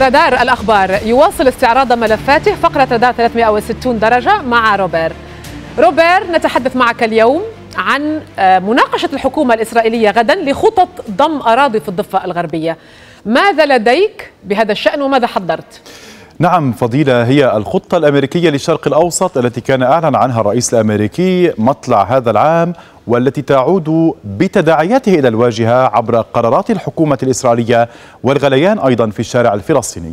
رادار الأخبار يواصل استعراض ملفاته فقرة رادار 360 درجة مع روبير روبير نتحدث معك اليوم عن آه، مناقشة الحكومة الإسرائيلية غدا لخطط ضم أراضي في الضفة الغربية ماذا لديك بهذا الشأن وماذا حضرت؟ نعم فضيلة هي الخطة الأمريكية للشرق الأوسط التي كان أعلن عنها الرئيس الأمريكي مطلع هذا العام والتي تعود بتداعياته إلى الواجهة عبر قرارات الحكومة الإسرائيلية والغليان أيضا في الشارع الفلسطيني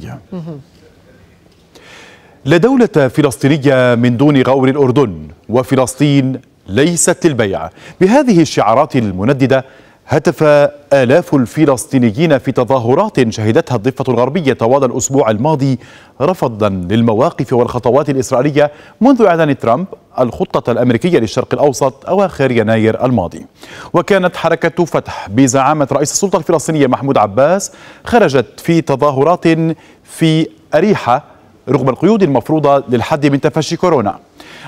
لا دولة فلسطينية من دون غور الأردن وفلسطين ليست للبيع بهذه الشعارات المنددة هتف آلاف الفلسطينيين في تظاهرات شهدتها الضفة الغربية طوال الأسبوع الماضي رفضا للمواقف والخطوات الإسرائيلية منذ إعلان ترامب الخطة الأمريكية للشرق الأوسط أواخر يناير الماضي وكانت حركة فتح بزعامة رئيس السلطة الفلسطينية محمود عباس خرجت في تظاهرات في أريحة رغم القيود المفروضة للحد من تفشي كورونا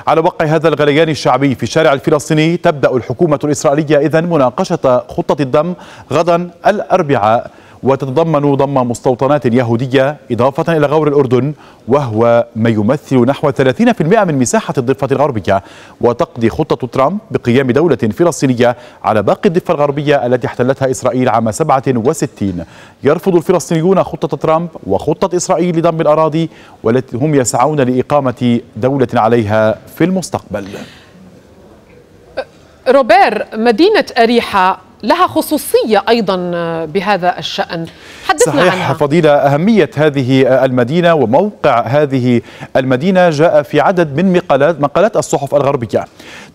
على وقع هذا الغليان الشعبي في الشارع الفلسطيني تبدأ الحكومة الإسرائيلية إذن مناقشة خطة الدم غدا الأربعاء وتتضمن ضم مستوطنات يهودية إضافة إلى غور الأردن وهو ما يمثل نحو 30% من مساحة الضفة الغربية وتقضي خطة ترامب بقيام دولة فلسطينية على باقي الضفة الغربية التي احتلتها إسرائيل عام 67 يرفض الفلسطينيون خطة ترامب وخطة إسرائيل لضم الأراضي والتي هم يسعون لإقامة دولة عليها في المستقبل روبير مدينة أريحة لها خصوصية أيضا بهذا الشأن حدثنا صحيح عنها. فضيلة أهمية هذه المدينة وموقع هذه المدينة جاء في عدد من مقالات, مقالات الصحف الغربية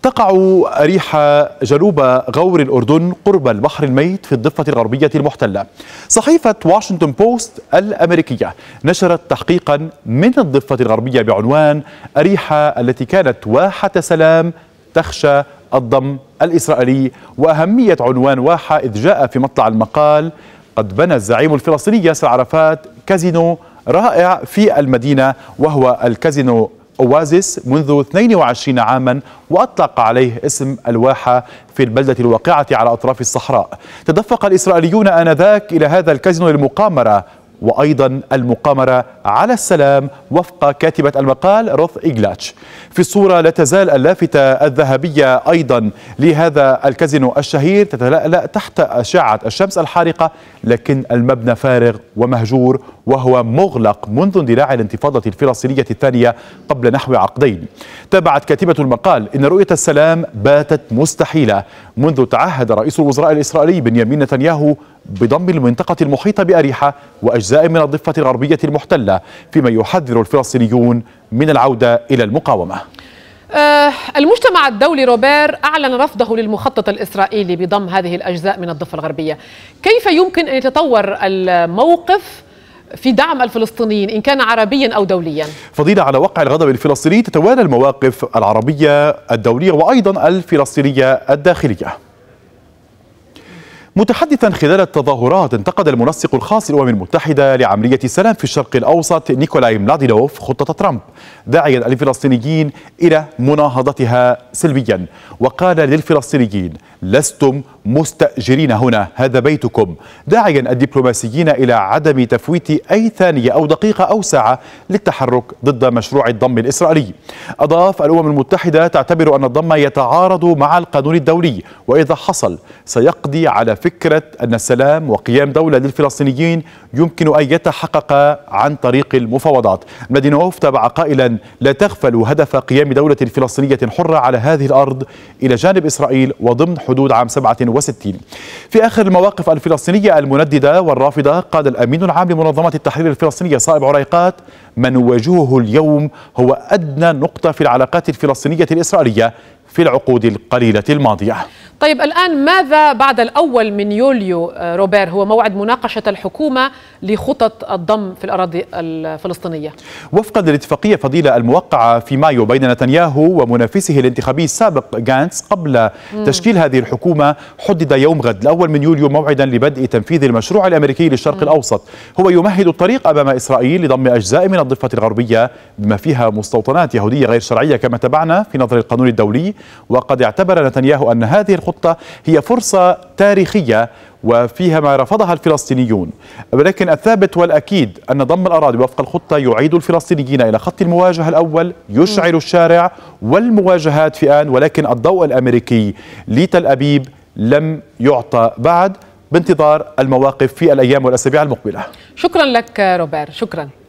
تقع أريحة جنوب غور الأردن قرب البحر الميت في الضفة الغربية المحتلة صحيفة واشنطن بوست الأمريكية نشرت تحقيقا من الضفة الغربية بعنوان أريحة التي كانت واحة سلام تخشى الضم الإسرائيلي وأهمية عنوان واحة إذ جاء في مطلع المقال قد بنى الزعيم الفلسطيني ياسر عرفات كازينو رائع في المدينة وهو الكازينو أوازيس منذ 22 عاما وأطلق عليه اسم الواحة في البلدة الواقعة على أطراف الصحراء تدفق الإسرائيليون آنذاك إلى هذا الكازينو للمقامرة وأيضا المقامرة على السلام وفق كاتبة المقال روث ايجلاتش في الصورة لا تزال اللافتة الذهبية أيضا لهذا الكازينو الشهير تتلألأ تحت أشعة الشمس الحارقة لكن المبنى فارغ ومهجور وهو مغلق منذ اندلاع الانتفاضة الفلسطينية الثانية قبل نحو عقدين تابعت كاتبة المقال إن رؤية السلام باتت مستحيلة منذ تعهد رئيس الوزراء الإسرائيلي بنيامين نتنياهو بضم المنطقة المحيطة بأريحة وأجزاء أجزاء من الضفة الغربية المحتلة فيما يحذر الفلسطينيون من العودة إلى المقاومة آه المجتمع الدولي روبير أعلن رفضه للمخطط الإسرائيلي بضم هذه الأجزاء من الضفة الغربية كيف يمكن أن يتطور الموقف في دعم الفلسطينيين إن كان عربيا أو دوليا فضيلة على وقع الغضب الفلسطيني تتوالى المواقف العربية الدولية وأيضا الفلسطينية الداخلية متحدثا خلال التظاهرات انتقد المنسق الخاص للأمم المتحدة لعملية السلام في الشرق الأوسط نيكولاي ملادينوف خطة ترامب داعيا الفلسطينيين إلى مناهضتها سلبيا وقال للفلسطينيين لستم مستأجرين هنا هذا بيتكم داعيا الدبلوماسيين إلى عدم تفويت أي ثانية أو دقيقة أو ساعة للتحرك ضد مشروع الضم الإسرائيلي أضاف الأمم المتحدة تعتبر أن الضم يتعارض مع القانون الدولي وإذا حصل سيقضي على فكرة فكرة أن السلام وقيام دولة للفلسطينيين يمكن أن يتحقق عن طريق المفاوضات مدينة أوف تابع قائلا لا تغفل هدف قيام دولة فلسطينية حرة على هذه الأرض إلى جانب إسرائيل وضمن حدود عام 67 في آخر المواقف الفلسطينية المنددة والرافضة قال الأمين العام لمنظمة التحرير الفلسطينية صائب عريقات ما نواجهه اليوم هو أدنى نقطة في العلاقات الفلسطينية الإسرائيلية في العقود القليلة الماضية طيب الآن ماذا بعد الأول من يوليو آه، روبير هو موعد مناقشة الحكومة لخطط الضم في الأراضي الفلسطينية وفقا للاتفاقية فضيلة الموقعة في مايو بين نتنياهو ومنافسه الانتخابي السابق غانتس قبل مم. تشكيل هذه الحكومة حدد يوم غد الأول من يوليو موعدا لبدء تنفيذ المشروع الأمريكي للشرق مم. الأوسط هو يمهد الطريق أمام إسرائيل لضم أجزاء من الضفة الغربية بما فيها مستوطنات يهودية غير شرعية كما تبعنا في نظر القانون الدولي وقد اعتبر نتنياهو أن هذه الخطة هي فرصة تاريخية وفيها ما رفضها الفلسطينيون ولكن الثابت والأكيد أن ضم الأراضي وفق الخطة يعيد الفلسطينيين إلى خط المواجهة الأول يشعل الشارع والمواجهات في آن ولكن الضوء الأمريكي لتل أبيب لم يعطى بعد بانتظار المواقف في الأيام والأسابيع المقبلة شكرا لك روبير شكرا